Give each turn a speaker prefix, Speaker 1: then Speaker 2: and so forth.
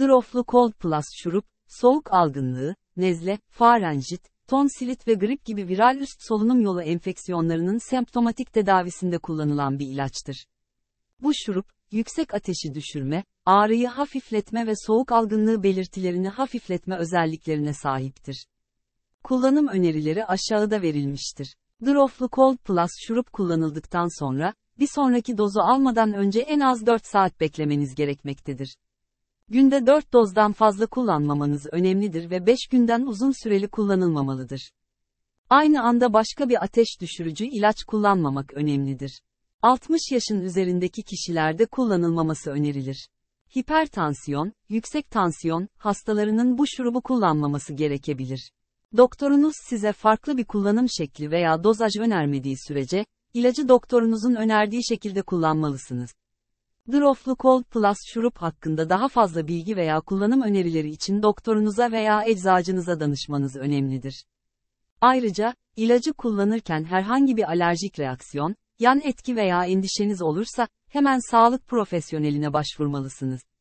Speaker 1: Droflu Cold Plus şurup, soğuk algınlığı, nezle, faranjit, tonsilit ve grip gibi viral üst solunum yolu enfeksiyonlarının semptomatik tedavisinde kullanılan bir ilaçtır. Bu şurup, yüksek ateşi düşürme, ağrıyı hafifletme ve soğuk algınlığı belirtilerini hafifletme özelliklerine sahiptir. Kullanım önerileri aşağıda verilmiştir. Droflu Cold Plus şurup kullanıldıktan sonra, bir sonraki dozu almadan önce en az 4 saat beklemeniz gerekmektedir. Günde 4 dozdan fazla kullanmamanız önemlidir ve 5 günden uzun süreli kullanılmamalıdır. Aynı anda başka bir ateş düşürücü ilaç kullanmamak önemlidir. 60 yaşın üzerindeki kişilerde kullanılmaması önerilir. Hipertansiyon, yüksek tansiyon hastalarının bu şurubu kullanmaması gerekebilir. Doktorunuz size farklı bir kullanım şekli veya dozaj önermediği sürece, ilacı doktorunuzun önerdiği şekilde kullanmalısınız. Droflu Droflucol Plus şurup hakkında daha fazla bilgi veya kullanım önerileri için doktorunuza veya eczacınıza danışmanız önemlidir. Ayrıca, ilacı kullanırken herhangi bir alerjik reaksiyon, yan etki veya endişeniz olursa, hemen sağlık profesyoneline başvurmalısınız.